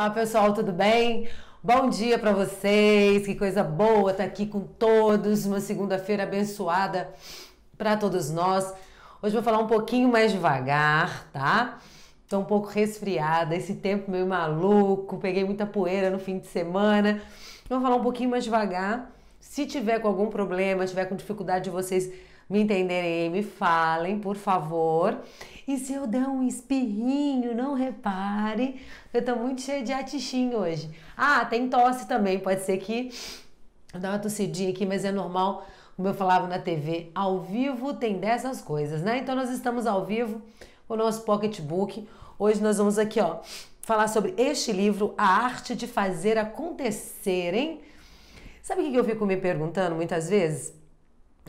Olá, pessoal, tudo bem? Bom dia para vocês. Que coisa boa estar tá aqui com todos. Uma segunda-feira abençoada para todos nós. Hoje vou falar um pouquinho mais devagar, tá? Tô um pouco resfriada, esse tempo meio maluco, peguei muita poeira no fim de semana. Vou falar um pouquinho mais devagar. Se tiver com algum problema, tiver com dificuldade de vocês me entenderem, me falem, por favor. E se eu der um espirrinho, não repare, eu tô muito cheia de atichinho hoje. Ah, tem tosse também, pode ser que eu dê uma tossidinha aqui, mas é normal. Como eu falava na TV, ao vivo tem dessas coisas, né? Então nós estamos ao vivo o nosso pocketbook. Hoje nós vamos aqui, ó, falar sobre este livro, A Arte de Fazer Acontecer, hein? Sabe o que eu fico me perguntando muitas vezes?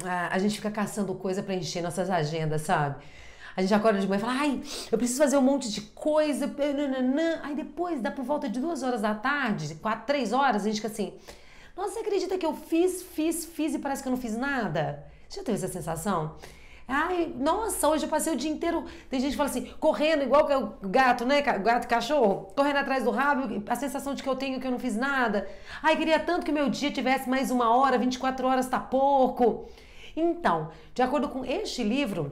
Ah, a gente fica caçando coisa para encher nossas agendas, sabe? A gente acorda de manhã e fala, ai, eu preciso fazer um monte de coisa, nananã. aí depois dá por volta de duas horas da tarde, quatro, três horas, a gente fica assim, nossa, você acredita que eu fiz, fiz, fiz e parece que eu não fiz nada? Você Já teve essa sensação? Ai, nossa, hoje eu passei o dia inteiro. Tem gente que fala assim, correndo, igual que é o gato, né? Gato e cachorro, correndo atrás do rabo, a sensação de que eu tenho que eu não fiz nada. Ai, queria tanto que meu dia tivesse mais uma hora, 24 horas tá pouco. Então, de acordo com este livro,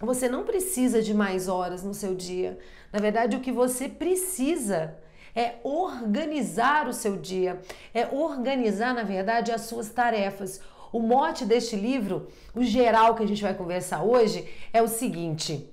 você não precisa de mais horas no seu dia. Na verdade, o que você precisa é organizar o seu dia, é organizar, na verdade, as suas tarefas. O mote deste livro, o geral que a gente vai conversar hoje, é o seguinte: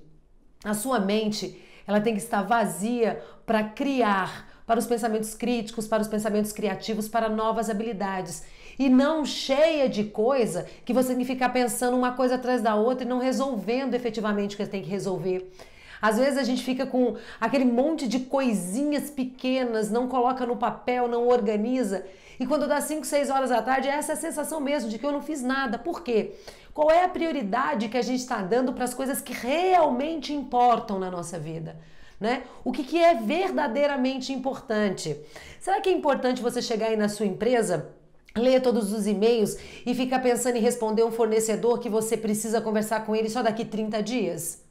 a sua mente ela tem que estar vazia para criar, para os pensamentos críticos, para os pensamentos criativos, para novas habilidades e não cheia de coisa que você tem que ficar pensando uma coisa atrás da outra e não resolvendo efetivamente o que você tem que resolver. Às vezes a gente fica com aquele monte de coisinhas pequenas, não coloca no papel, não organiza. E quando dá 5, 6 horas da tarde, é essa é a sensação mesmo de que eu não fiz nada. Por quê? Qual é a prioridade que a gente está dando para as coisas que realmente importam na nossa vida? Né? O que, que é verdadeiramente importante? Será que é importante você chegar aí na sua empresa lê todos os e-mails e fica pensando em responder um fornecedor que você precisa conversar com ele só daqui 30 dias?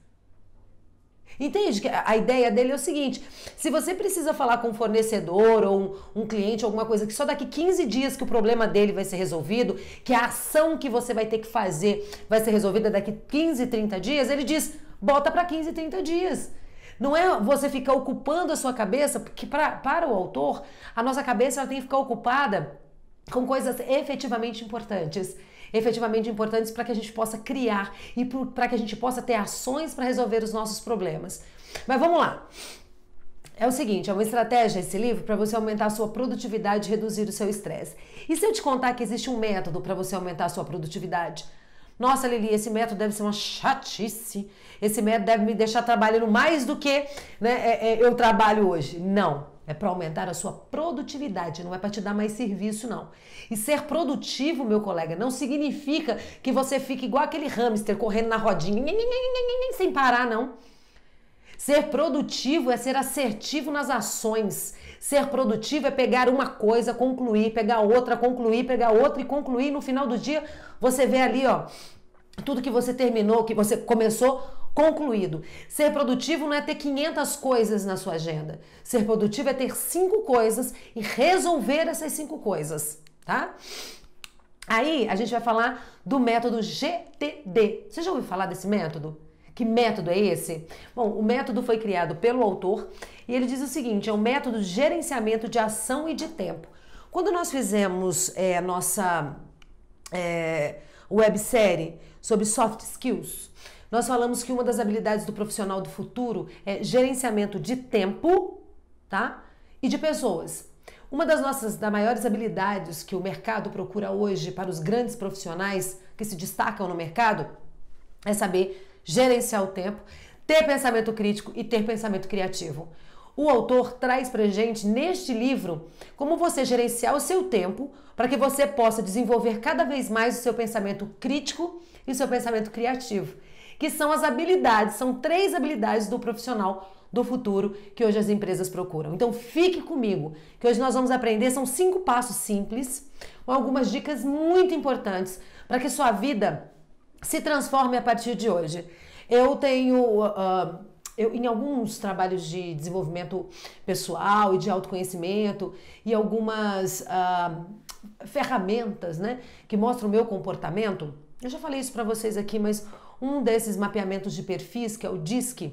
Entende? que A ideia dele é o seguinte: se você precisa falar com um fornecedor ou um, um cliente, alguma coisa, que só daqui 15 dias que o problema dele vai ser resolvido, que a ação que você vai ter que fazer vai ser resolvida daqui 15, 30 dias, ele diz: bota para 15, 30 dias. Não é você ficar ocupando a sua cabeça, porque pra, para o autor, a nossa cabeça ela tem que ficar ocupada com coisas efetivamente importantes efetivamente importantes para que a gente possa criar e para que a gente possa ter ações para resolver os nossos problemas. Mas vamos lá. É o seguinte, é uma estratégia esse livro para você aumentar a sua produtividade e reduzir o seu estresse. E se eu te contar que existe um método para você aumentar a sua produtividade? Nossa, Lili, esse método deve ser uma chatice. Esse método deve me deixar trabalhando mais do que né, é, é, eu trabalho hoje. Não, é para aumentar a sua produtividade, não é para te dar mais serviço, não. E ser produtivo, meu colega, não significa que você fique igual aquele hamster correndo na rodinha sem parar, não. Ser produtivo é ser assertivo nas ações. Ser produtivo é pegar uma coisa, concluir, pegar outra, concluir, pegar outra e concluir. No final do dia, você vê ali, ó, tudo que você terminou, que você começou, Concluído. Ser produtivo não é ter 500 coisas na sua agenda. Ser produtivo é ter cinco coisas e resolver essas cinco coisas, tá? Aí a gente vai falar do método GTD. Você já ouviu falar desse método? Que método é esse? Bom, o método foi criado pelo autor e ele diz o seguinte: é um método de gerenciamento de ação e de tempo. Quando nós fizemos é, nossa é, websérie sobre soft skills, nós falamos que uma das habilidades do profissional do futuro é gerenciamento de tempo, tá? E de pessoas. Uma das nossas das maiores habilidades que o mercado procura hoje para os grandes profissionais que se destacam no mercado é saber gerenciar o tempo, ter pensamento crítico e ter pensamento criativo. O autor traz pra gente neste livro como você gerenciar o seu tempo para que você possa desenvolver cada vez mais o seu pensamento crítico e o seu pensamento criativo que são as habilidades, são três habilidades do profissional do futuro que hoje as empresas procuram. Então fique comigo, que hoje nós vamos aprender são cinco passos simples, com algumas dicas muito importantes para que sua vida se transforme a partir de hoje. Eu tenho uh, eu, em alguns trabalhos de desenvolvimento pessoal e de autoconhecimento e algumas uh, ferramentas né, que mostram o meu comportamento. Eu já falei isso para vocês aqui, mas um desses mapeamentos de perfis, que é o DISC,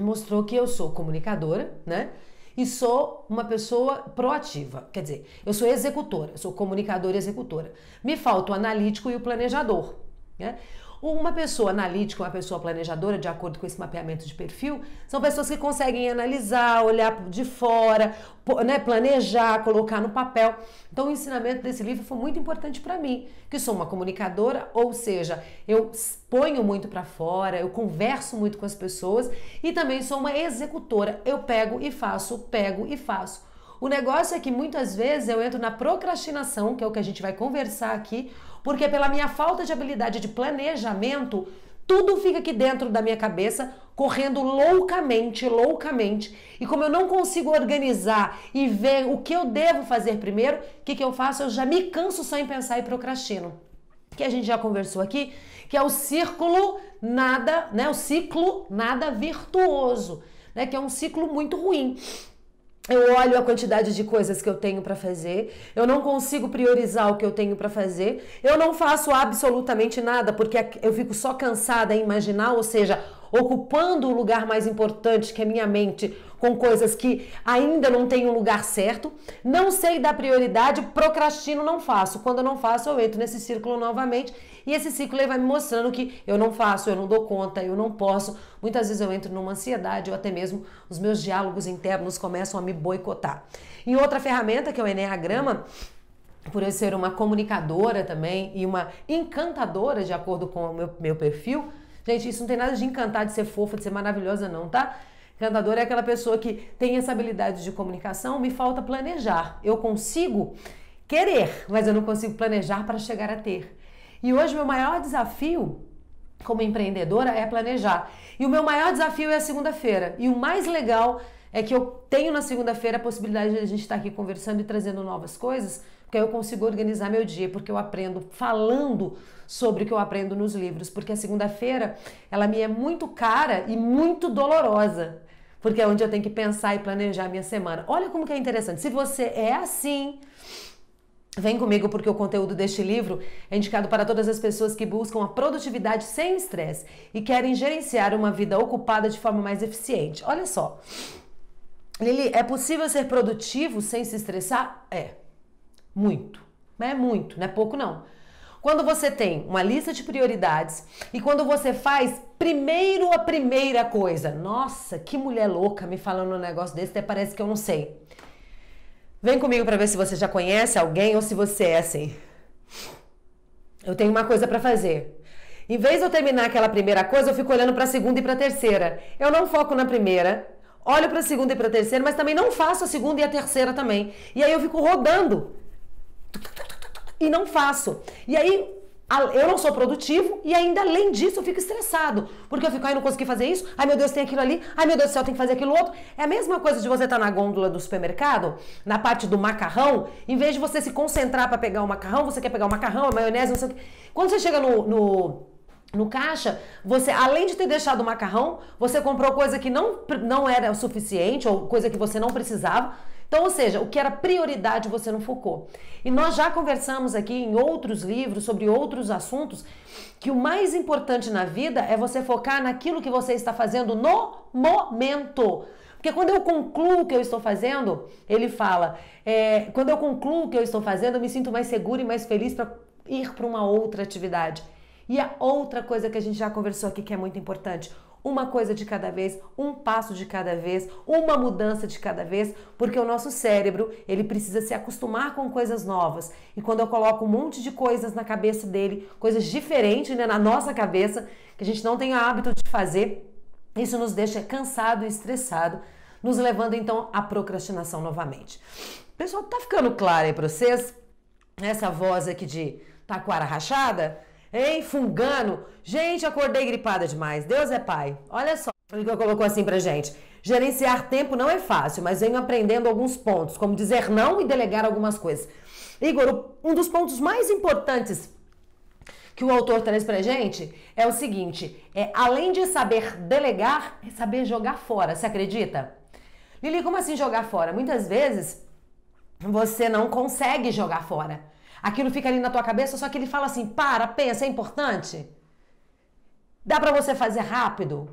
mostrou que eu sou comunicadora, né? E sou uma pessoa proativa, quer dizer, eu sou executora, eu sou comunicadora e executora. Me falta o analítico e o planejador. Né? Uma pessoa analítica, uma pessoa planejadora, de acordo com esse mapeamento de perfil, são pessoas que conseguem analisar, olhar de fora, né, planejar, colocar no papel. Então, o ensinamento desse livro foi muito importante para mim, que sou uma comunicadora, ou seja, eu ponho muito para fora, eu converso muito com as pessoas e também sou uma executora. Eu pego e faço, pego e faço. O negócio é que muitas vezes eu entro na procrastinação, que é o que a gente vai conversar aqui, porque pela minha falta de habilidade de planejamento, tudo fica aqui dentro da minha cabeça, correndo loucamente, loucamente. E como eu não consigo organizar e ver o que eu devo fazer primeiro, o que, que eu faço? Eu já me canso só em pensar e procrastino. Que a gente já conversou aqui, que é o círculo nada, né? O ciclo nada virtuoso, né? Que é um ciclo muito ruim. Eu olho a quantidade de coisas que eu tenho para fazer, eu não consigo priorizar o que eu tenho para fazer, eu não faço absolutamente nada porque eu fico só cansada em imaginar, ou seja, ocupando o lugar mais importante que é minha mente, com coisas que ainda não tem um lugar certo, não sei dar prioridade, procrastino, não faço. Quando eu não faço, eu entro nesse círculo novamente e esse ciclo aí vai me mostrando que eu não faço, eu não dou conta, eu não posso. Muitas vezes eu entro numa ansiedade ou até mesmo os meus diálogos internos começam a me boicotar. E outra ferramenta que é o Enneagrama, por eu ser uma comunicadora também e uma encantadora de acordo com o meu, meu perfil, gente, isso não tem nada de encantar, de ser fofa, de ser maravilhosa não, tá? Cantador é aquela pessoa que tem essa habilidade de comunicação, me falta planejar. Eu consigo querer, mas eu não consigo planejar para chegar a ter. E hoje meu maior desafio como empreendedora é planejar. E o meu maior desafio é a segunda-feira. E o mais legal é que eu tenho na segunda-feira a possibilidade de a gente estar tá aqui conversando e trazendo novas coisas, porque eu consigo organizar meu dia, porque eu aprendo falando sobre o que eu aprendo nos livros, porque a segunda-feira ela me é muito cara e muito dolorosa porque é onde eu tenho que pensar e planejar a minha semana. Olha como que é interessante. Se você é assim, Vem comigo porque o conteúdo deste livro é indicado para todas as pessoas que buscam a produtividade sem estresse e querem gerenciar uma vida ocupada de forma mais eficiente. Olha só. Lili, é possível ser produtivo sem se estressar? É. Muito. Mas é muito, não é pouco não. Quando você tem uma lista de prioridades e quando você faz primeiro a primeira coisa, nossa, que mulher louca me falando um negócio desse, até parece que eu não sei. Vem comigo para ver se você já conhece alguém ou se você é assim. Eu tenho uma coisa para fazer. Em vez de eu terminar aquela primeira coisa, eu fico olhando para a segunda e para a terceira. Eu não foco na primeira, olho para a segunda e para a terceira, mas também não faço a segunda e a terceira também. E aí eu fico rodando e não faço. E aí eu não sou produtivo e ainda além disso eu fico estressado. Porque eu fico, ai, não consegui fazer isso, ai meu Deus, tem aquilo ali, ai meu Deus do céu, tem que fazer aquilo outro. É a mesma coisa de você estar tá na gôndola do supermercado, na parte do macarrão, em vez de você se concentrar para pegar o macarrão, você quer pegar o macarrão, a maionese, não sei o que. Quando você chega no, no no caixa, você além de ter deixado o macarrão, você comprou coisa que não, não era o suficiente ou coisa que você não precisava. Então, ou seja, o que era prioridade você não focou. E nós já conversamos aqui em outros livros sobre outros assuntos que o mais importante na vida é você focar naquilo que você está fazendo no momento. Porque quando eu concluo o que eu estou fazendo, ele fala, é, quando eu concluo o que eu estou fazendo, eu me sinto mais seguro e mais feliz para ir para uma outra atividade. E a outra coisa que a gente já conversou aqui que é muito importante, uma coisa de cada vez, um passo de cada vez, uma mudança de cada vez, porque o nosso cérebro, ele precisa se acostumar com coisas novas. E quando eu coloco um monte de coisas na cabeça dele, coisas diferentes né, na nossa cabeça, que a gente não tem o hábito de fazer, isso nos deixa cansado e estressado, nos levando então à procrastinação novamente. Pessoal, tá ficando claro aí pra vocês? Essa voz aqui de taquara rachada? Hein, fungando? Gente, acordei gripada demais. Deus é pai. Olha só o que colocou assim pra gente. Gerenciar tempo não é fácil, mas venho aprendendo alguns pontos, como dizer não e delegar algumas coisas. Igor, um dos pontos mais importantes que o autor traz pra gente é o seguinte: é além de saber delegar, é saber jogar fora, você acredita? Lili, como assim jogar fora? Muitas vezes você não consegue jogar fora. Aquilo fica ali na tua cabeça, só que ele fala assim: para, pensa, é importante. Dá para você fazer rápido?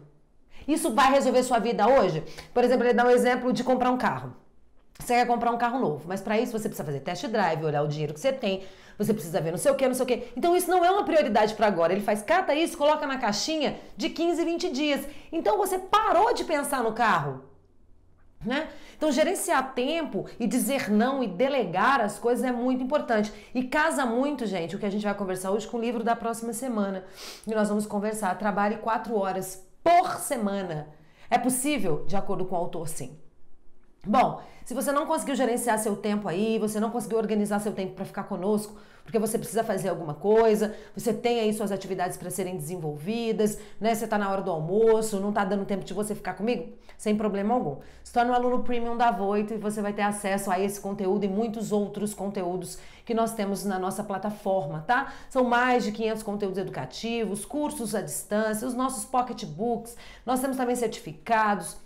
Isso vai resolver sua vida hoje? Por exemplo, ele dá um exemplo de comprar um carro. Você quer comprar um carro novo, mas para isso você precisa fazer test drive, olhar o dinheiro que você tem, você precisa ver não sei o que, não sei o que. Então isso não é uma prioridade para agora. Ele faz, cata isso, coloca na caixinha de 15, 20 dias. Então você parou de pensar no carro. Né? Então, gerenciar tempo e dizer não e delegar as coisas é muito importante. E casa muito, gente, o que a gente vai conversar hoje com o livro da próxima semana. E nós vamos conversar: trabalhe quatro horas por semana. É possível? De acordo com o autor, sim. Bom, se você não conseguiu gerenciar seu tempo aí, você não conseguiu organizar seu tempo para ficar conosco, porque você precisa fazer alguma coisa, você tem aí suas atividades para serem desenvolvidas, né? Você está na hora do almoço, não está dando tempo de você ficar comigo? Sem problema algum. Se torna um aluno premium da Voito e você vai ter acesso a esse conteúdo e muitos outros conteúdos que nós temos na nossa plataforma, tá? São mais de 500 conteúdos educativos, cursos à distância, os nossos pocketbooks, nós temos também certificados,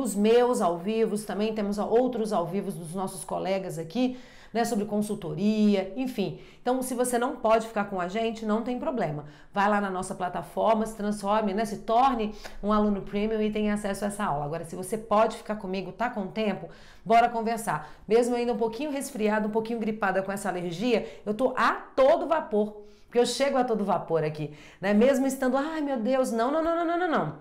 os meus ao vivo, também temos outros ao vivo dos nossos colegas aqui, né, sobre consultoria, enfim. Então, se você não pode ficar com a gente, não tem problema. Vai lá na nossa plataforma, se transforme, né, se torne um aluno premium e tenha acesso a essa aula. Agora, se você pode ficar comigo, tá com tempo, bora conversar. Mesmo ainda um pouquinho resfriado, um pouquinho gripada com essa alergia, eu tô a todo vapor, porque eu chego a todo vapor aqui, né? Mesmo estando, ai meu Deus, não, não, não, não, não, não.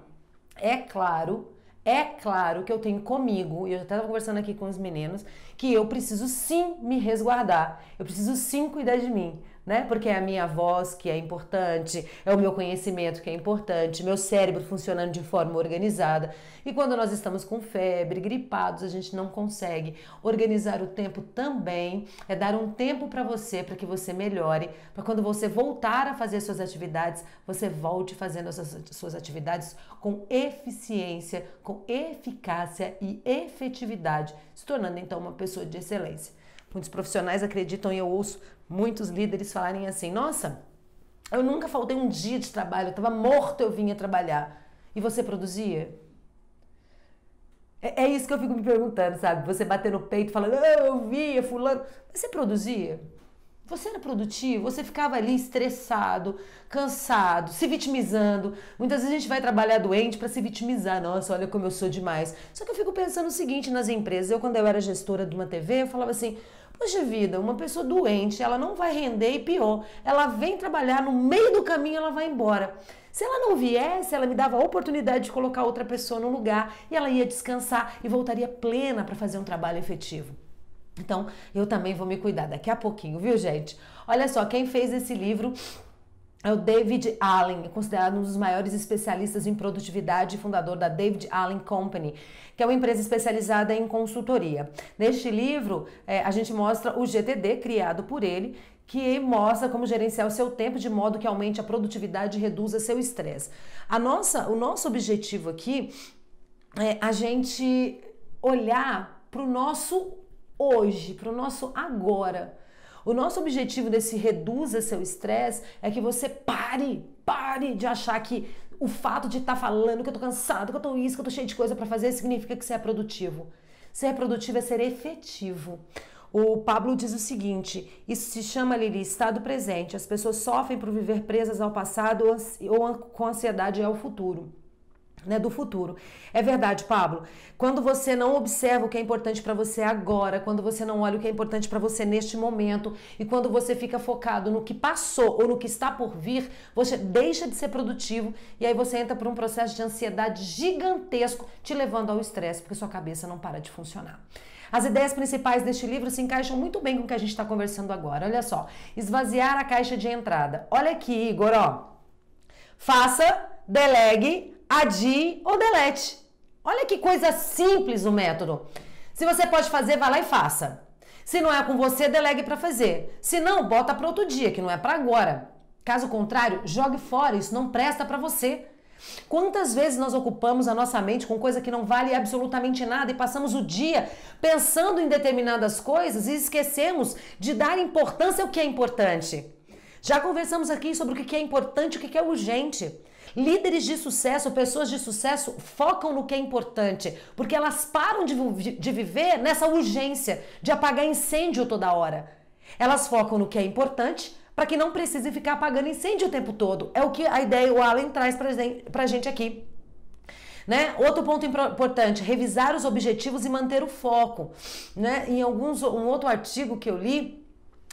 É claro é claro que eu tenho comigo, e eu até estava conversando aqui com os meninos, que eu preciso sim me resguardar, eu preciso sim cuidar de mim né? Porque é a minha voz que é importante, é o meu conhecimento que é importante, meu cérebro funcionando de forma organizada. E quando nós estamos com febre, gripados, a gente não consegue organizar o tempo também. É dar um tempo para você, para que você melhore, para quando você voltar a fazer suas atividades, você volte fazendo as suas atividades com eficiência, com eficácia e efetividade, se tornando então uma pessoa de excelência. Muitos profissionais acreditam e eu ouço muitos líderes falarem assim: nossa, eu nunca faltei um dia de trabalho, eu estava morto, eu vinha trabalhar. E você produzia? É, é, isso que eu fico me perguntando, sabe? Você bater no peito falando, eu via, fulano. você produzia? Você era produtivo, você ficava ali estressado, cansado, se vitimizando. Muitas vezes a gente vai trabalhar doente para se vitimizar. Nossa, olha como eu sou demais. Só que eu fico pensando o seguinte nas empresas. Eu, quando eu era gestora de uma TV, eu falava assim: Poxa vida, uma pessoa doente, ela não vai render e pior, ela vem trabalhar, no meio do caminho ela vai embora. Se ela não viesse, ela me dava a oportunidade de colocar outra pessoa no lugar e ela ia descansar e voltaria plena para fazer um trabalho efetivo. Então, eu também vou me cuidar daqui a pouquinho, viu, gente? Olha só, quem fez esse livro é o David Allen, considerado um dos maiores especialistas em produtividade e fundador da David Allen Company, que é uma empresa especializada em consultoria. Neste livro, é, a gente mostra o GTD criado por ele, que mostra como gerenciar o seu tempo de modo que aumente a produtividade e reduza seu estresse. A nossa, o nosso objetivo aqui é a gente olhar para o nosso hoje, para o nosso agora o nosso objetivo desse reduza seu estresse é que você pare, pare de achar que o fato de estar tá falando que eu tô cansado, que eu tô isso, que eu tô cheio de coisa para fazer, significa que você é produtivo. Ser produtivo é ser efetivo. O Pablo diz o seguinte: isso se chama, Lili, estado presente. As pessoas sofrem por viver presas ao passado ou com ansiedade ao é futuro né, do futuro. É verdade, Pablo. Quando você não observa o que é importante para você agora, quando você não olha o que é importante para você neste momento e quando você fica focado no que passou ou no que está por vir, você deixa de ser produtivo e aí você entra por um processo de ansiedade gigantesco, te levando ao estresse, porque sua cabeça não para de funcionar. As ideias principais deste livro se encaixam muito bem com o que a gente está conversando agora. Olha só, esvaziar a caixa de entrada. Olha aqui, Igor, ó. Faça, delegue, adie ou delete. Olha que coisa simples o método. Se você pode fazer, vá lá e faça. Se não é com você, delegue para fazer. Se não, bota para outro dia, que não é para agora. Caso contrário, jogue fora, isso não presta para você. Quantas vezes nós ocupamos a nossa mente com coisa que não vale absolutamente nada e passamos o dia pensando em determinadas coisas e esquecemos de dar importância ao que é importante? Já conversamos aqui sobre o que é importante e o que é urgente. Líderes de sucesso, pessoas de sucesso, focam no que é importante, porque elas param de, de viver nessa urgência de apagar incêndio toda hora. Elas focam no que é importante para que não precise ficar apagando incêndio o tempo todo. É o que a ideia, o Allen traz a gente aqui. Né? Outro ponto importante, revisar os objetivos e manter o foco. Né? Em alguns, um outro artigo que eu li,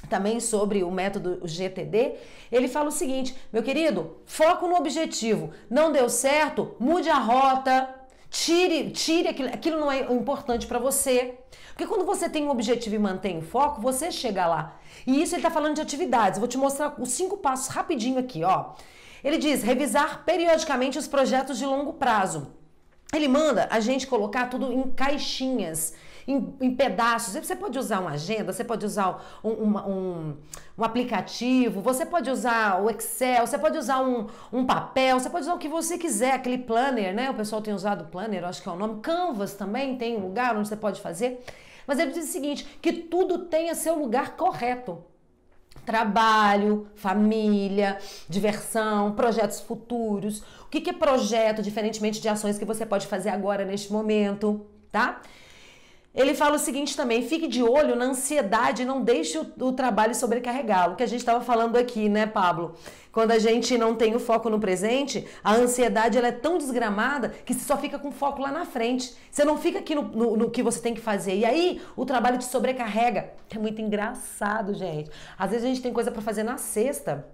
também sobre o método GTD, ele fala o seguinte: meu querido, foco no objetivo. Não deu certo, mude a rota, tire, tire aquilo, aquilo não é importante para você. Porque quando você tem um objetivo e mantém o foco, você chega lá. E isso ele está falando de atividades. vou te mostrar os cinco passos rapidinho aqui, ó. Ele diz: revisar periodicamente os projetos de longo prazo. Ele manda a gente colocar tudo em caixinhas em, em pedaços. Você pode usar uma agenda, você pode usar um, um, um, aplicativo, você pode usar o Excel, você pode usar um, um papel, você pode usar o que você quiser, aquele planner, né? O pessoal tem usado planner, acho que é o nome. Canvas também tem um lugar onde você pode fazer. Mas ele diz o seguinte: que tudo tenha seu lugar correto trabalho, família, diversão, projetos futuros. O que é projeto, diferentemente de ações que você pode fazer agora neste momento, tá? Ele fala o seguinte também: fique de olho na ansiedade, não deixe o, o trabalho sobrecarregá-lo. Que a gente estava falando aqui, né, Pablo? Quando a gente não tem o foco no presente, a ansiedade ela é tão desgramada que você só fica com foco lá na frente. Você não fica aqui no, no, no que você tem que fazer. E aí o trabalho te sobrecarrega. É muito engraçado, gente. Às vezes a gente tem coisa para fazer na sexta.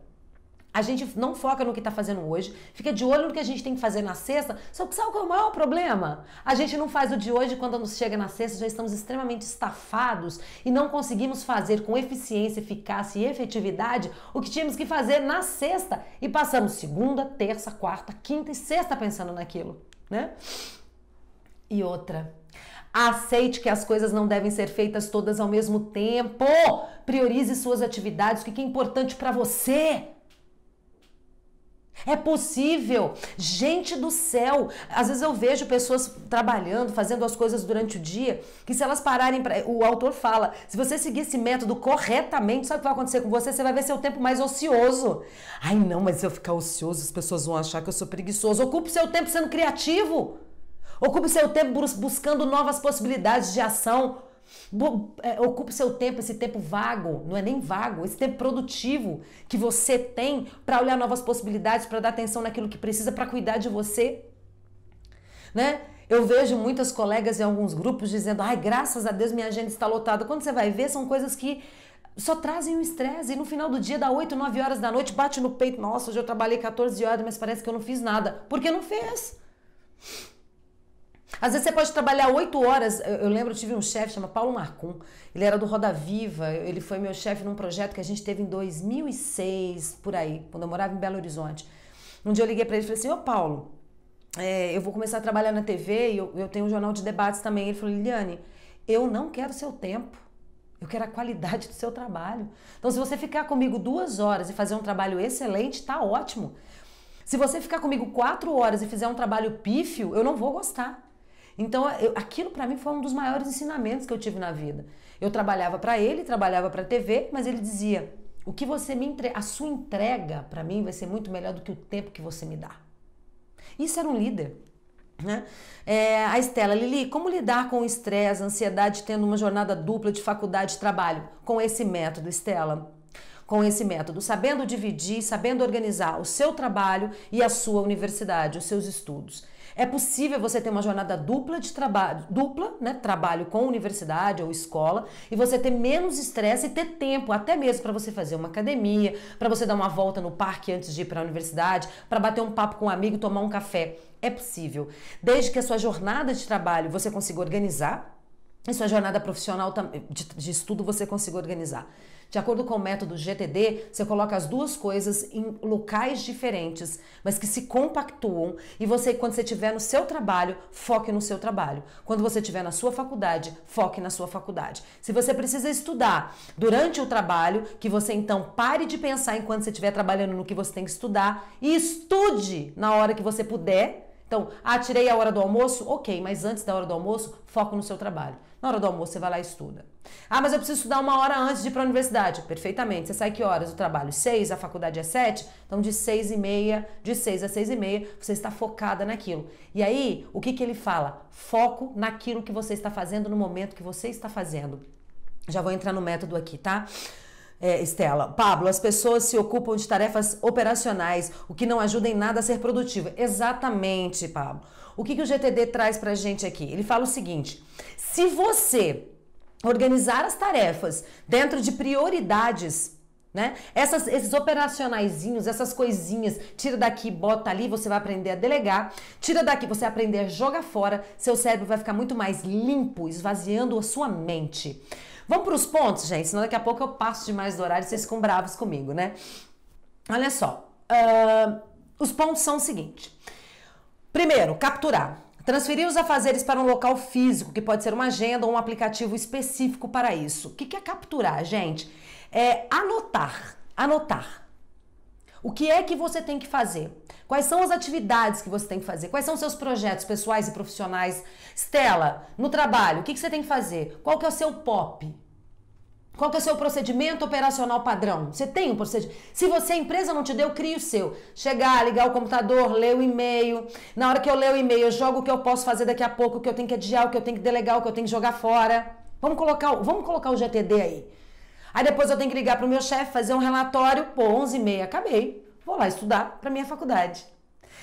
A gente não foca no que está fazendo hoje, fica de olho no que a gente tem que fazer na sexta, só que sabe qual é o maior problema? A gente não faz o de hoje quando nos chega na sexta, já estamos extremamente estafados e não conseguimos fazer com eficiência, eficácia e efetividade o que tínhamos que fazer na sexta e passamos segunda, terça, quarta, quinta e sexta pensando naquilo, né? E outra, Aceite que as coisas não devem ser feitas todas ao mesmo tempo. Priorize suas atividades, o que é importante para você. É possível. Gente do céu, às vezes eu vejo pessoas trabalhando, fazendo as coisas durante o dia, que se elas pararem o autor fala, se você seguir esse método corretamente, sabe o que vai acontecer com você? Você vai ver seu tempo mais ocioso. Ai, não, mas se eu ficar ocioso, as pessoas vão achar que eu sou preguiçoso. Ocupe seu tempo sendo criativo. Ocupe seu tempo buscando novas possibilidades de ação. É, ocupe seu tempo, esse tempo vago, não é nem vago, esse tempo produtivo que você tem para olhar novas possibilidades, para dar atenção naquilo que precisa, para cuidar de você. Né? Eu vejo muitas colegas em alguns grupos dizendo: ai, graças a Deus minha agenda está lotada. Quando você vai ver, são coisas que só trazem um estresse. E no final do dia, dá 8, 9 horas da noite, bate no peito: nossa, hoje eu trabalhei 14 horas, mas parece que eu não fiz nada. Porque não fez. Às vezes você pode trabalhar oito horas. Eu, lembro, eu tive um chefe chama Paulo Marcum. Ele era do Roda Viva. Ele foi meu chefe num projeto que a gente teve em 2006, por aí, quando eu morava em Belo Horizonte. Um dia eu liguei para ele e falei assim: Ô Paulo, é, eu vou começar a trabalhar na TV e eu, eu tenho um jornal de debates também. Ele falou: Liliane, eu não quero seu tempo. Eu quero a qualidade do seu trabalho. Então, se você ficar comigo duas horas e fazer um trabalho excelente, tá ótimo. Se você ficar comigo quatro horas e fizer um trabalho pífio, eu não vou gostar. Então, eu, aquilo para mim foi um dos maiores ensinamentos que eu tive na vida. Eu trabalhava para ele, trabalhava para a TV, mas ele dizia: "O que você me entre... a sua entrega para mim vai ser muito melhor do que o tempo que você me dá". Isso era um líder. Né? É, a Estela, Lili, como lidar com o estresse, ansiedade, tendo uma jornada dupla de faculdade e trabalho? Com esse método, Estela com esse método, sabendo dividir, sabendo organizar o seu trabalho e a sua universidade, os seus estudos. É possível você ter uma jornada dupla de trabalho, dupla, né? Trabalho com universidade ou escola e você ter menos estresse e ter tempo, até mesmo para você fazer uma academia, para você dar uma volta no parque antes de ir para a universidade, para bater um papo com um amigo, tomar um café. É possível, desde que a sua jornada de trabalho você consiga organizar e sua jornada profissional de estudo você consiga organizar. De acordo com o método GTD, você coloca as duas coisas em locais diferentes, mas que se compactuam e você, quando você estiver no seu trabalho, foque no seu trabalho. Quando você estiver na sua faculdade, foque na sua faculdade. Se você precisa estudar durante o trabalho, que você então pare de pensar enquanto você estiver trabalhando no que você tem que estudar e estude na hora que você puder então, ah, tirei a hora do almoço, ok, mas antes da hora do almoço, foco no seu trabalho. Na hora do almoço, você vai lá e estuda. Ah, mas eu preciso estudar uma hora antes de ir para a universidade. Perfeitamente. Você sai que horas? O trabalho seis, a faculdade é sete. Então, de seis e meia, de seis a seis e meia, você está focada naquilo. E aí, o que, que ele fala? Foco naquilo que você está fazendo no momento que você está fazendo. Já vou entrar no método aqui, tá? é, Estela. Pablo, as pessoas se ocupam de tarefas operacionais, o que não ajuda em nada a ser produtivo. Exatamente, Pablo. O que, que o GTD traz pra gente aqui? Ele fala o seguinte: se você organizar as tarefas dentro de prioridades né? Essas, esses operacionaizinhos, essas coisinhas, tira daqui, bota ali, você vai aprender a delegar, tira daqui, você aprender a jogar fora, seu cérebro vai ficar muito mais limpo, esvaziando a sua mente. Vamos para os pontos, gente, senão daqui a pouco eu passo demais do horário e vocês ficam bravos comigo, né? Olha só. Uh, os pontos são o seguinte: primeiro, capturar. Transferir os afazeres para um local físico, que pode ser uma agenda ou um aplicativo específico para isso. O que é capturar, gente? É anotar. Anotar. O que é que você tem que fazer? Quais são as atividades que você tem que fazer? Quais são seus projetos pessoais e profissionais? Stella, no trabalho, o que, que você tem que fazer? Qual que é o seu POP? Qual que é o seu procedimento operacional padrão? Você tem um procedimento? Se você a empresa não te deu, crie o seu. Chegar, ligar o computador, ler o e-mail. Na hora que eu ler o e-mail, eu jogo o que eu posso fazer daqui a pouco, o que eu tenho que adiar, o que eu tenho que delegar, o que eu tenho que jogar fora. Vamos colocar, vamos colocar o GTD aí. Aí depois eu tenho que ligar para o meu chefe, fazer um relatório, pô, 11 e meia, acabei. Vou lá estudar para minha faculdade.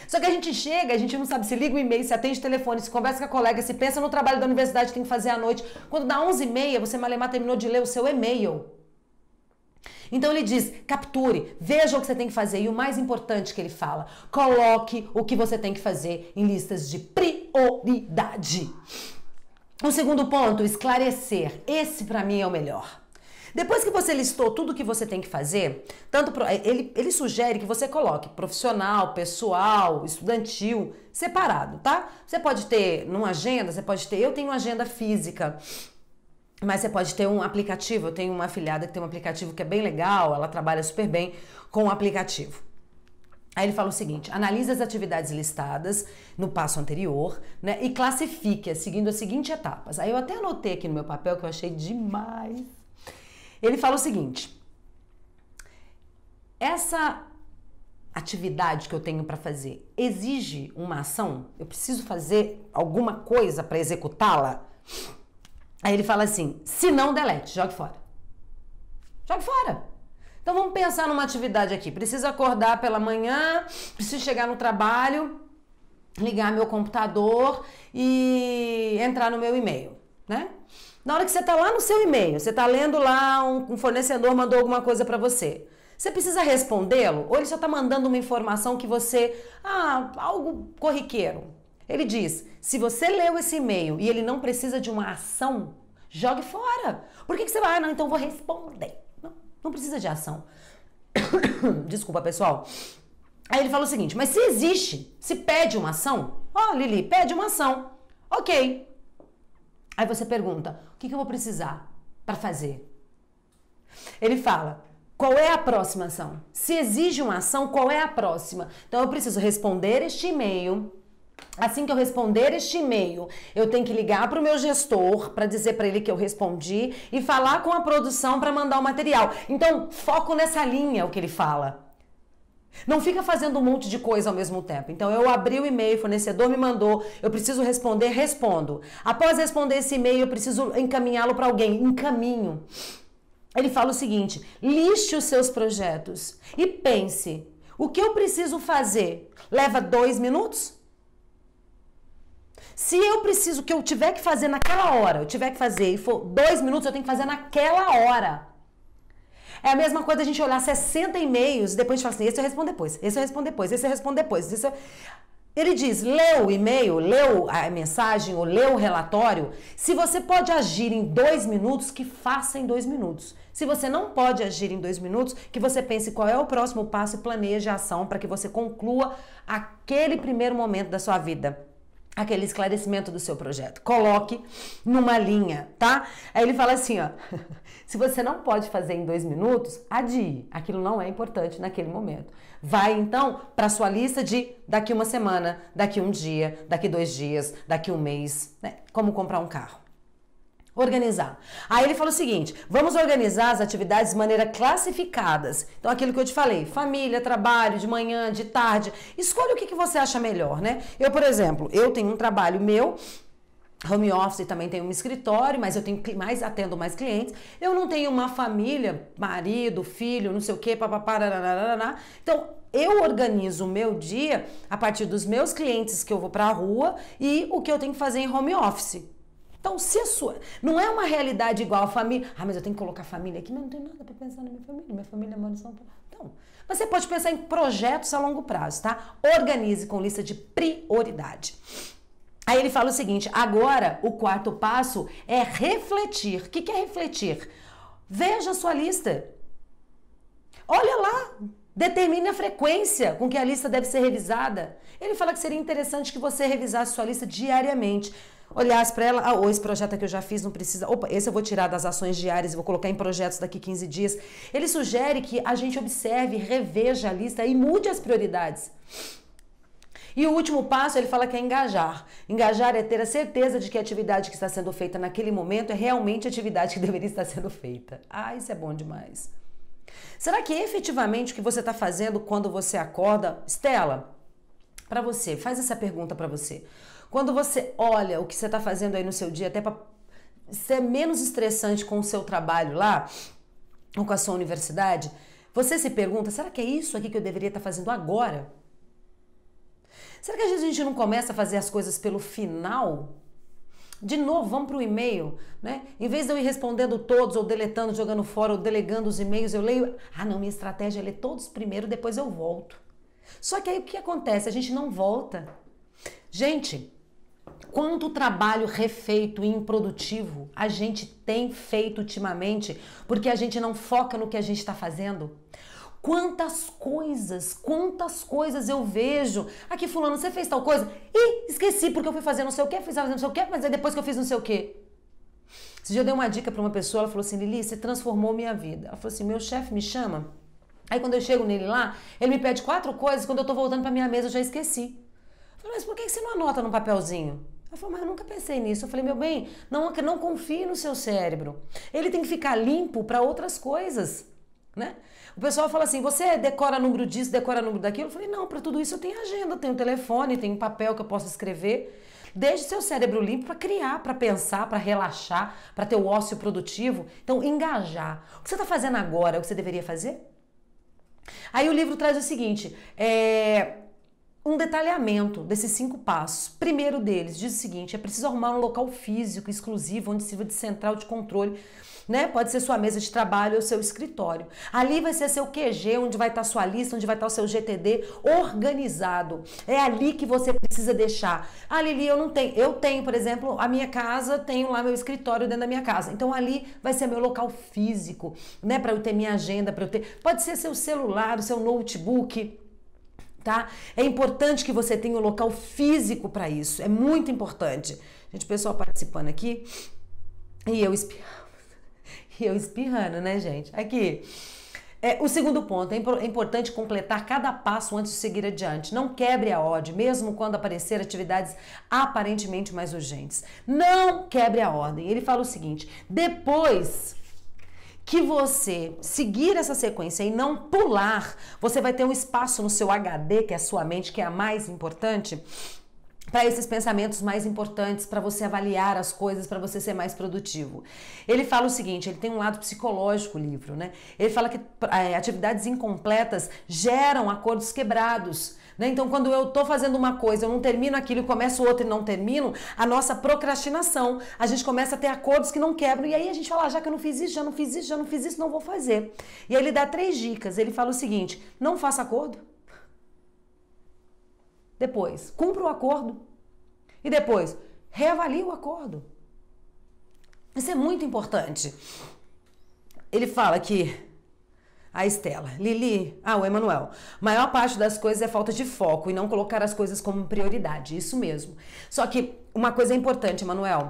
Só que a gente chega, a gente não sabe se liga o e-mail, se atende o telefone, se conversa com a colega, se pensa no trabalho da universidade que tem que fazer à noite. Quando dá 11h30, você malemar terminou de ler o seu e-mail. Então ele diz: capture, veja o que você tem que fazer. E o mais importante que ele fala: coloque o que você tem que fazer em listas de prioridade. O segundo ponto, esclarecer. Esse para mim é o melhor. Depois que você listou tudo que você tem que fazer, tanto pro, eh, ele, ele sugere que você coloque profissional, pessoal, estudantil, separado, tá? Você pode ter numa agenda, você pode ter. Eu tenho uma agenda física. Mas você pode ter um aplicativo. Eu tenho uma afiliada que tem um aplicativo que é bem legal, ela trabalha super bem com o aplicativo. Aí ele fala o seguinte: analise as atividades listadas no passo anterior, né? E classifique-as seguindo as seguintes etapas. Aí eu até anotei aqui no meu papel que eu achei demais. Ele fala o seguinte: essa atividade que eu tenho para fazer exige uma ação? Eu preciso fazer alguma coisa para executá-la? Aí ele fala assim: se não, delete, jogue fora. Jogue fora. Então vamos pensar numa atividade aqui. Preciso acordar pela manhã, preciso chegar no trabalho, ligar meu computador e entrar no meu e-mail, né? Na hora que você está lá no seu e-mail, você está lendo lá, um, um fornecedor mandou alguma coisa para você. Você precisa respondê-lo ou ele só está mandando uma informação que você. Ah, algo corriqueiro. Ele diz: se você leu esse e-mail e ele não precisa de uma ação, jogue fora. Por que, que você vai? Ah, não, então vou responder. Não, não precisa de ação. Desculpa, pessoal. Aí ele fala o seguinte: mas se existe, se pede uma ação, ó, oh, Lili, pede uma ação. Ok. Aí você pergunta: que, que eu vou precisar para fazer? Ele fala, qual é a próxima ação? Se exige uma ação, qual é a próxima? Então eu preciso responder este e-mail. Assim que eu responder este e-mail, eu tenho que ligar para o meu gestor para dizer para ele que eu respondi e falar com a produção para mandar o material. Então, foco nessa linha é o que ele fala. Não fica fazendo um monte de coisa ao mesmo tempo. Então eu abri o e-mail, o fornecedor me mandou, eu preciso responder, respondo. Após responder esse e-mail, eu preciso encaminhá-lo para alguém, encaminho. Ele fala o seguinte: liste os seus projetos e pense, o que eu preciso fazer? Leva dois minutos? Se eu preciso que eu tiver que fazer naquela hora, eu tiver que fazer e for dois minutos, eu tenho que fazer naquela hora. É a mesma coisa a gente olhar 60 e-mails e depois a gente fala assim: esse eu respondo depois, esse eu respondo depois, esse eu respondo depois. Esse eu... Ele diz: leu o e-mail, leu a mensagem ou leu o relatório. Se você pode agir em dois minutos, que faça em dois minutos. Se você não pode agir em dois minutos, que você pense qual é o próximo passo e planeje a ação para que você conclua aquele primeiro momento da sua vida aquele esclarecimento do seu projeto. Coloque numa linha, tá? Aí ele fala assim, ó. Se você não pode fazer em dois minutos, adie. Aquilo não é importante naquele momento. Vai então para sua lista de daqui uma semana, daqui um dia, daqui dois dias, daqui um mês, né? Como comprar um carro. Organizar. Aí ele falou o seguinte: vamos organizar as atividades de maneira classificadas. Então, aquilo que eu te falei: família, trabalho, de manhã, de tarde. Escolha o que, que você acha melhor, né? Eu, por exemplo, eu tenho um trabalho meu home office também tenho um escritório, mas eu tenho mais atendo mais clientes. Eu não tenho uma família, marido, filho, não sei o quê, papapá, Então, eu organizo o meu dia a partir dos meus clientes que eu vou para a rua e o que eu tenho que fazer em home office. Então, se a sua. Não é uma realidade igual a família. Ah, mas eu tenho que colocar a família aqui, mas não tenho nada para pensar na minha família. Minha família mora em São Paulo. Então, você pode pensar em projetos a longo prazo, tá? Organize com lista de prioridade. Aí ele fala o seguinte: agora o quarto passo é refletir. O que, é refletir? Veja a sua lista. Olha lá, determine a frequência com que a lista deve ser revisada. Ele fala que seria interessante que você revisasse sua lista diariamente. Olhasse para ela, ah, ou esse projeto que eu já fiz não precisa. Opa, esse eu vou tirar das ações diárias e vou colocar em projetos daqui 15 dias. Ele sugere que a gente observe, reveja a lista e mude as prioridades. E o último passo, ele fala que é engajar. Engajar é ter a certeza de que a atividade que está sendo feita naquele momento é realmente a atividade que deveria estar sendo feita. Ah, isso é bom demais. Será que efetivamente o que você está fazendo quando você acorda, Stella, para você, faz essa pergunta para você. Quando você olha o que você está fazendo aí no seu dia, até para ser menos estressante com o seu trabalho lá, ou com a sua universidade, você se pergunta: será que é isso aqui que eu deveria estar tá fazendo agora? Será que às vezes a gente não começa a fazer as coisas pelo final? De novo, vamos para o e-mail, né? Em vez de eu ir respondendo todos, ou deletando, jogando fora, ou delegando os e-mails, eu leio. Ah, não, minha estratégia é ler todos primeiro, depois eu volto. Só que aí o que acontece? A gente não volta. Gente, quanto trabalho refeito e improdutivo a gente tem feito ultimamente porque a gente não foca no que a gente está fazendo? Quantas coisas, quantas coisas eu vejo. Aqui, fulano, você fez tal coisa? e esqueci porque eu fui fazer não sei o que, fiz fazer não sei o que, mas aí depois que eu fiz não sei o que. Esse dia eu dei uma dica para uma pessoa, ela falou assim, Lili, você transformou minha vida. Ela falou assim, meu chefe me chama, aí quando eu chego nele lá, ele me pede quatro coisas, quando eu tô voltando pra minha mesa eu já esqueci. Eu falei, mas por que você não anota num papelzinho? Ela falou, mas eu nunca pensei nisso. Eu falei, meu bem, não, não confie no seu cérebro. Ele tem que ficar limpo para outras coisas, né? O pessoal fala assim: você decora número disso, decora número daquilo? Eu falei: não, para tudo isso eu tenho agenda, tenho telefone, tenho papel que eu posso escrever. Deixe seu cérebro limpo para criar, para pensar, para relaxar, para ter o ócio produtivo. Então, engajar. O que você está fazendo agora? É o que você deveria fazer? Aí o livro traz o seguinte: é, um detalhamento desses cinco passos. Primeiro deles diz o seguinte: é preciso arrumar um local físico exclusivo onde sirva de central de controle. Né? Pode ser sua mesa de trabalho ou seu escritório. Ali vai ser seu QG, onde vai estar sua lista, onde vai estar o seu GTD organizado. É ali que você precisa deixar. Ah, Lili, eu não tenho. Eu tenho, por exemplo, a minha casa, tenho lá meu escritório dentro da minha casa. Então ali vai ser meu local físico, né, para eu ter minha agenda, para eu ter. Pode ser seu celular, o seu notebook tá? É importante que você tenha um local físico para isso, é muito importante. Gente, o pessoal participando aqui, e eu espirrando, e eu espirrando, né, gente? Aqui. É, o segundo ponto, é, é importante completar cada passo antes de seguir adiante. Não quebre a ordem, mesmo quando aparecer atividades aparentemente mais urgentes. Não quebre a ordem. Ele fala o seguinte: depois que você seguir essa sequência e não pular, você vai ter um espaço no seu HD, que é a sua mente, que é a mais importante, para esses pensamentos mais importantes, para você avaliar as coisas, para você ser mais produtivo. Ele fala o seguinte, ele tem um lado psicológico o livro, né? Ele fala que é, atividades incompletas geram acordos quebrados. Né? Então, quando eu estou fazendo uma coisa, eu não termino aquilo e começo outra e não termino, a nossa procrastinação, a gente começa a ter acordos que não quebram. E aí a gente fala, ah, já que eu não fiz isso, já não fiz isso, já não fiz isso, não vou fazer. E aí ele dá três dicas. Ele fala o seguinte: não faça acordo. Depois, cumpra o acordo. E depois, reavalie o acordo. Isso é muito importante. Ele fala que a Estela, Lili, ah, o Emanuel. Maior parte das coisas é falta de foco e não colocar as coisas como prioridade, isso mesmo. Só que uma coisa é importante, Emanuel.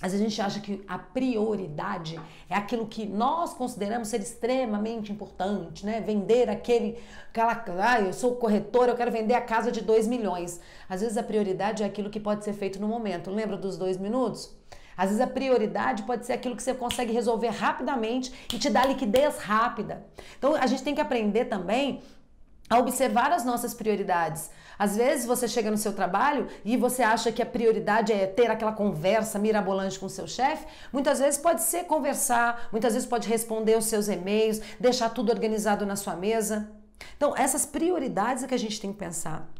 Às vezes a gente acha que a prioridade é aquilo que nós consideramos ser extremamente importante, né? Vender aquele. Aquela, ah, eu sou corretora, eu quero vender a casa de 2 milhões. Às vezes a prioridade é aquilo que pode ser feito no momento. Lembra dos dois minutos? Às vezes a prioridade pode ser aquilo que você consegue resolver rapidamente e te dá liquidez rápida. Então a gente tem que aprender também a observar as nossas prioridades. Às vezes você chega no seu trabalho e você acha que a prioridade é ter aquela conversa mirabolante com o seu chefe. Muitas vezes pode ser conversar, muitas vezes pode responder os seus e-mails, deixar tudo organizado na sua mesa. Então, essas prioridades é que a gente tem que pensar.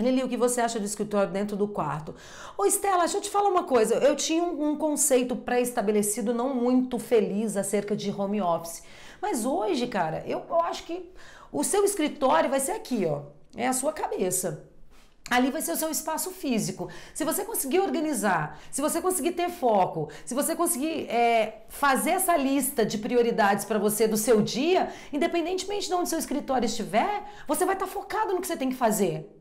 Lili, o que você acha do escritório dentro do quarto? Ô Estela, deixa eu te falar uma coisa. Eu tinha um, um conceito pré-estabelecido não muito feliz acerca de home office. Mas hoje, cara, eu, eu acho que o seu escritório vai ser aqui, ó. É a sua cabeça. Ali vai ser o seu espaço físico. Se você conseguir organizar, se você conseguir ter foco, se você conseguir é, fazer essa lista de prioridades para você do seu dia, independentemente de onde seu escritório estiver, você vai estar tá focado no que você tem que fazer.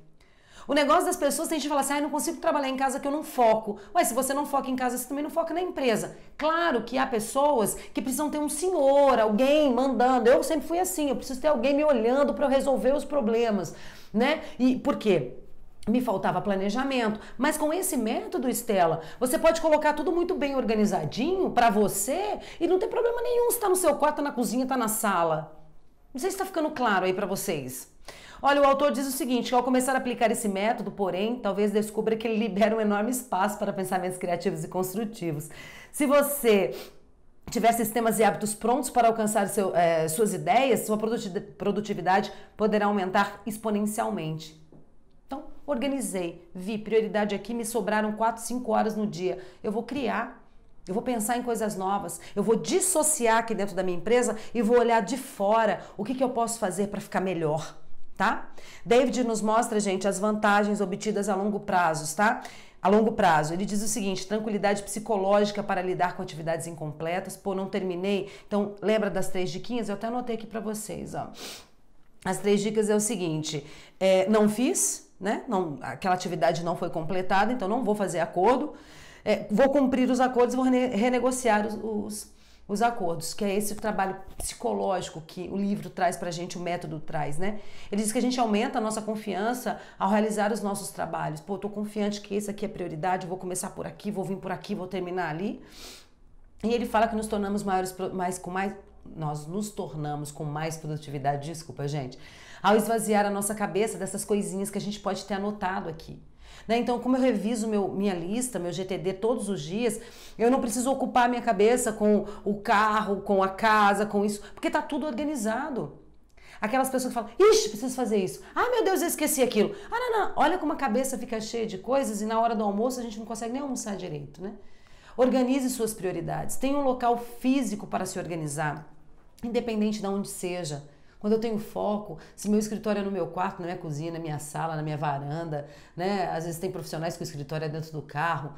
O negócio das pessoas tem gente que fala assim, ah, não consigo trabalhar em casa que eu não foco. Ué, se você não foca em casa, você também não foca na empresa. Claro que há pessoas que precisam ter um senhor, alguém mandando. Eu sempre fui assim, eu preciso ter alguém me olhando para eu resolver os problemas, né? E por quê? Me faltava planejamento, mas com esse método, Estela, você pode colocar tudo muito bem organizadinho para você e não tem problema nenhum se está no seu quarto, tá na cozinha, tá na sala. Não sei se está ficando claro aí para vocês. Olha, o autor diz o seguinte: ao começar a aplicar esse método, porém, talvez descubra que ele libera um enorme espaço para pensamentos criativos e construtivos. Se você tiver sistemas e hábitos prontos para alcançar seu, eh, suas ideias, sua produtividade poderá aumentar exponencialmente. Então, organizei, vi, prioridade aqui, me sobraram 4, 5 horas no dia. Eu vou criar eu vou pensar em coisas novas. Eu vou dissociar aqui dentro da minha empresa e vou olhar de fora o que, que eu posso fazer para ficar melhor tá? David nos mostra, gente, as vantagens obtidas a longo prazo, tá? A longo prazo, ele diz o seguinte: tranquilidade psicológica para lidar com atividades incompletas. Pô, não terminei. Então, lembra das três diquinhas? Eu até anotei aqui para vocês, ó. As três dicas é o seguinte: é, não fiz, né? Não, aquela atividade não foi completada, então não vou fazer acordo. É, vou cumprir os acordos, vou renegociar os, os os acordos, que é esse trabalho psicológico que o livro traz para a gente, o método traz, né? Ele diz que a gente aumenta a nossa confiança ao realizar os nossos trabalhos. Pô, tô confiante que isso aqui é prioridade, vou começar por aqui, vou vir por aqui, vou terminar ali. E ele fala que nos tornamos maiores, mais com mais nós nos tornamos com mais produtividade, desculpa, gente, ao esvaziar a nossa cabeça dessas coisinhas que a gente pode ter anotado aqui. Né? Então, como eu reviso meu, minha lista, meu GTD todos os dias, eu não preciso ocupar minha cabeça com o carro, com a casa, com isso, porque está tudo organizado. Aquelas pessoas que falam, ixi, preciso fazer isso. Ah, meu Deus, eu esqueci aquilo. Ah, não, não. Olha como a cabeça fica cheia de coisas e na hora do almoço a gente não consegue nem almoçar direito, né? Organize suas prioridades. Tenha um local físico para se organizar, independente de onde seja. Quando eu tenho foco, se meu escritório é no meu quarto, na minha cozinha, na minha sala, na minha varanda, né? Às vezes tem profissionais que o escritório é dentro do carro.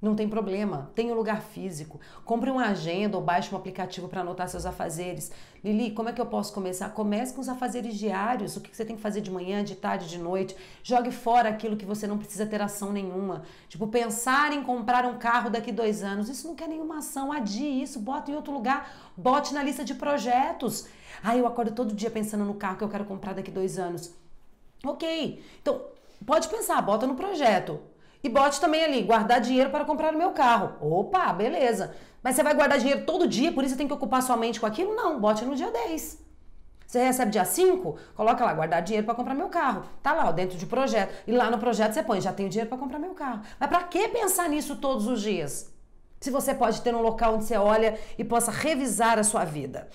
Não tem problema, tem um lugar físico. Compre uma agenda ou baixe um aplicativo para anotar seus afazeres. Lili, como é que eu posso começar? Comece com os afazeres diários, o que você tem que fazer de manhã, de tarde, de noite. Jogue fora aquilo que você não precisa ter ação nenhuma. Tipo, pensar em comprar um carro daqui dois anos. Isso não quer nenhuma ação. Adie isso, bota em outro lugar, bote na lista de projetos. Ah, eu acordo todo dia pensando no carro que eu quero comprar daqui dois anos. Ok, então pode pensar, bota no projeto. E bote também ali, guardar dinheiro para comprar o meu carro. Opa, beleza. Mas você vai guardar dinheiro todo dia, por isso você tem que ocupar sua mente com aquilo? Não, bote no dia 10. Você recebe dia 5, coloca lá, guardar dinheiro para comprar meu carro. Tá lá, dentro de projeto. E lá no projeto você põe, já tenho dinheiro para comprar meu carro. Mas para que pensar nisso todos os dias? Se você pode ter um local onde você olha e possa revisar a sua vida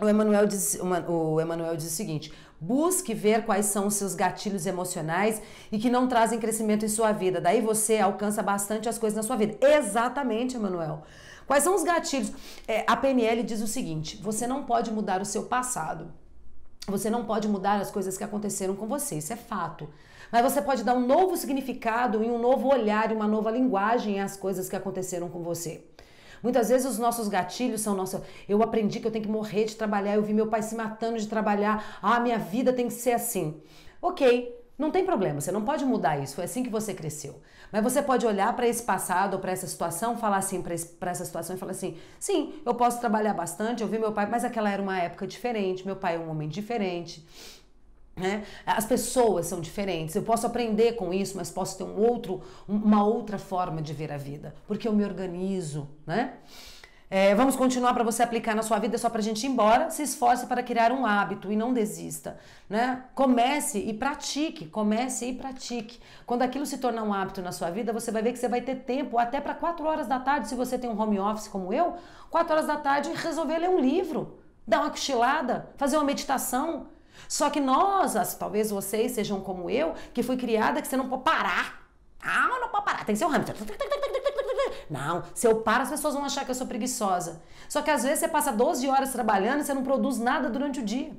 o Emanuel diz, o Emmanuel diz o seguinte: busque ver quais são os seus gatilhos emocionais e que não trazem crescimento em sua vida. Daí você alcança bastante as coisas na sua vida. Exatamente, Emanuel. Quais são os gatilhos? É, a PNL diz o seguinte: você não pode mudar o seu passado. Você não pode mudar as coisas que aconteceram com você, isso é fato. Mas você pode dar um novo significado e um novo olhar e uma nova linguagem às coisas que aconteceram com você. Muitas vezes os nossos gatilhos são nossa. Eu aprendi que eu tenho que morrer de trabalhar, eu vi meu pai se matando de trabalhar, ah, minha vida tem que ser assim. Ok, não tem problema, você não pode mudar isso, foi assim que você cresceu. Mas você pode olhar para esse passado, ou para essa situação, falar assim para essa situação e falar assim: sim, eu posso trabalhar bastante, eu vi meu pai, mas aquela era uma época diferente, meu pai é um homem diferente né? As pessoas são diferentes. Eu posso aprender com isso, mas posso ter um outro, uma outra forma de ver a vida, porque eu me organizo, né? É, vamos continuar para você aplicar na sua vida é só para a gente ir embora. Se esforce para criar um hábito e não desista. Né? Comece e pratique. Comece e pratique. Quando aquilo se tornar um hábito na sua vida, você vai ver que você vai ter tempo até para 4 horas da tarde, se você tem um home office como eu, 4 horas da tarde resolver ler um livro, dar uma cochilada, fazer uma meditação só que nós, as, talvez vocês sejam como eu, que fui criada que você não pode parar. Ah, não pode parar, tem que ser o hamster. Não, se eu paro, as pessoas vão achar que eu sou preguiçosa. Só que às vezes você passa 12 horas trabalhando e você não produz nada durante o dia.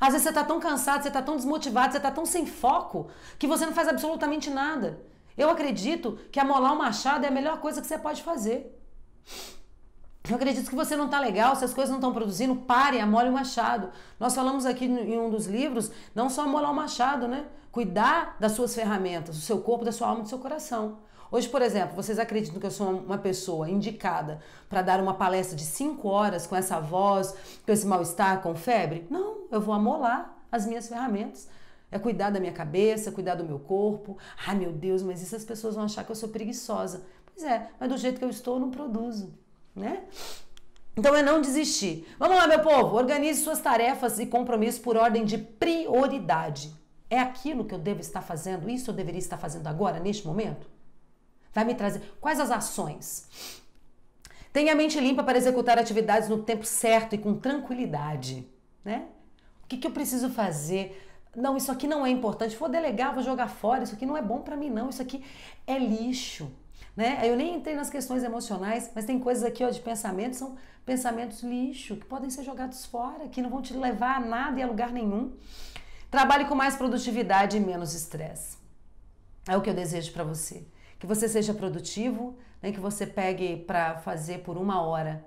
Às vezes você está tão cansado, você está tão desmotivado, você está tão sem foco que você não faz absolutamente nada. Eu acredito que amolar o machado é a melhor coisa que você pode fazer. Eu acredito que você não está legal, se as coisas não estão produzindo, pare, amole o machado. Nós falamos aqui em um dos livros, não só amolar o machado, né? Cuidar das suas ferramentas, do seu corpo, da sua alma, do seu coração. Hoje, por exemplo, vocês acreditam que eu sou uma pessoa indicada para dar uma palestra de 5 horas com essa voz, com esse mal-estar, com febre? Não, eu vou amolar as minhas ferramentas. É cuidar da minha cabeça, cuidar do meu corpo. Ai meu Deus, mas essas pessoas vão achar que eu sou preguiçosa. Pois é, mas do jeito que eu estou, eu não produzo né? Então é não desistir. Vamos lá, meu povo, organize suas tarefas e compromissos por ordem de prioridade. É aquilo que eu devo estar fazendo? Isso eu deveria estar fazendo agora, neste momento? Vai me trazer quais as ações? Tenha a mente limpa para executar atividades no tempo certo e com tranquilidade, né? O que, que eu preciso fazer? Não, isso aqui não é importante. Vou delegar, vou jogar fora. Isso aqui não é bom para mim, não. Isso aqui é lixo. Né? Eu nem entrei nas questões emocionais, mas tem coisas aqui ó, de pensamento, são pensamentos lixo, que podem ser jogados fora, que não vão te levar a nada e a lugar nenhum. Trabalhe com mais produtividade e menos estresse. É o que eu desejo para você. Que você seja produtivo, né? que você pegue para fazer por uma hora.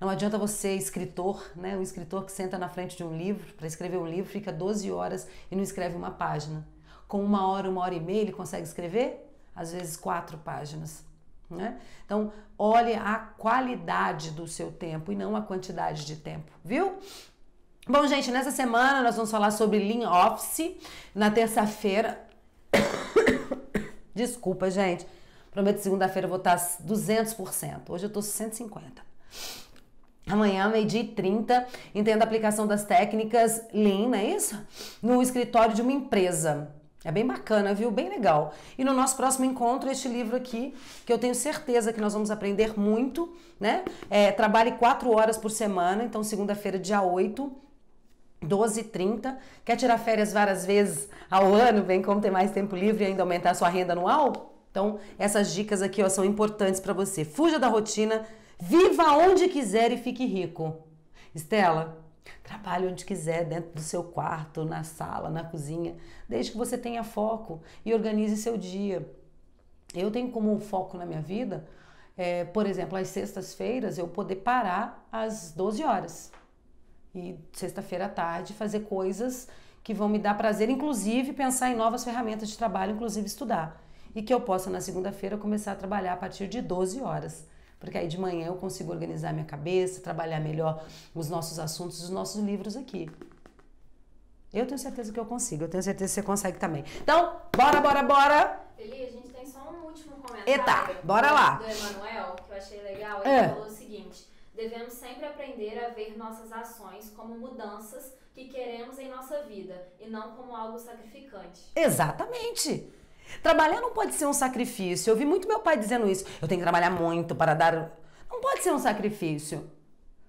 Não adianta você, escritor, né? um escritor que senta na frente de um livro, para escrever um livro, fica 12 horas e não escreve uma página. Com uma hora, uma hora e meia, ele consegue escrever? às vezes quatro páginas. Né? Então, olhe a qualidade do seu tempo e não a quantidade de tempo, viu? Bom, gente, nessa semana nós vamos falar sobre Lean Office. Na terça-feira. Desculpa, gente. Prometo segunda-feira eu vou estar 200%. Hoje eu estou 150. Amanhã, meio-dia e 30, entendo a aplicação das técnicas Lean, não é isso? No escritório de uma empresa. É bem bacana, viu? Bem legal. E no nosso próximo encontro, este livro aqui, que eu tenho certeza que nós vamos aprender muito, né? É, trabalhe quatro horas por semana, então segunda-feira, dia 8, 12h30. Quer tirar férias várias vezes ao ano? Bem como ter mais tempo livre e ainda aumentar a sua renda anual? Então, essas dicas aqui ó, são importantes para você. Fuja da rotina, viva onde quiser e fique rico. Estela, Trabalhe onde quiser, dentro do seu quarto, na sala, na cozinha, desde que você tenha foco e organize seu dia. Eu tenho como foco na minha vida, é, por exemplo, às sextas-feiras eu poder parar às 12 horas e sexta-feira à tarde fazer coisas que vão me dar prazer, inclusive pensar em novas ferramentas de trabalho, inclusive estudar, e que eu possa na segunda-feira começar a trabalhar a partir de 12 horas. Porque aí de manhã eu consigo organizar minha cabeça, trabalhar melhor os nossos assuntos, os nossos livros aqui. Eu tenho certeza que eu consigo, eu tenho certeza que você consegue também. Então, bora, bora, bora! Eli, a gente tem só um último comentário. Eita, bora lá! Do Emanuel, que eu achei legal, ele é. falou o seguinte: devemos sempre aprender a ver nossas ações como mudanças que queremos em nossa vida e não como algo sacrificante. Exatamente! Trabalhar não pode ser um sacrifício. Eu vi muito meu pai dizendo isso. Eu tenho que trabalhar muito para dar. Não pode ser um sacrifício.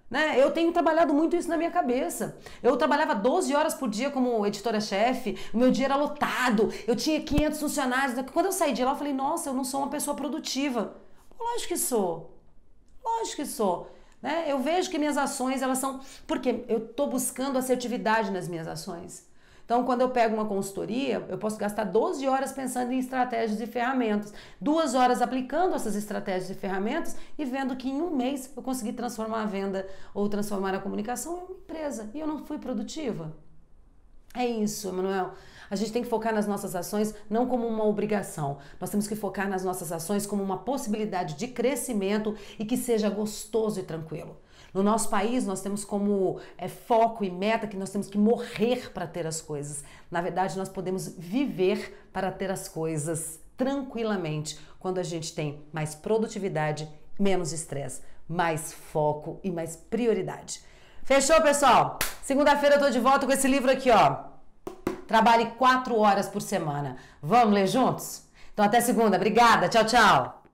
Né? Eu tenho trabalhado muito isso na minha cabeça. Eu trabalhava 12 horas por dia como editora-chefe, meu dia era lotado, eu tinha 500 funcionários. Quando eu saí de lá, eu falei: nossa, eu não sou uma pessoa produtiva. Lógico que sou. Lógico que sou. Né? Eu vejo que minhas ações, elas são. Porque eu estou buscando assertividade nas minhas ações. Então, quando eu pego uma consultoria, eu posso gastar 12 horas pensando em estratégias e ferramentas, duas horas aplicando essas estratégias e ferramentas e vendo que em um mês eu consegui transformar a venda ou transformar a comunicação em uma empresa e eu não fui produtiva. É isso, Emanuel. A gente tem que focar nas nossas ações não como uma obrigação. Nós temos que focar nas nossas ações como uma possibilidade de crescimento e que seja gostoso e tranquilo. No nosso país, nós temos como é, foco e meta que nós temos que morrer para ter as coisas. Na verdade, nós podemos viver para ter as coisas tranquilamente quando a gente tem mais produtividade, menos estresse, mais foco e mais prioridade. Fechou, pessoal? Segunda-feira eu tô de volta com esse livro aqui, ó. Trabalhe quatro horas por semana. Vamos ler juntos? Então até segunda. Obrigada. Tchau, tchau.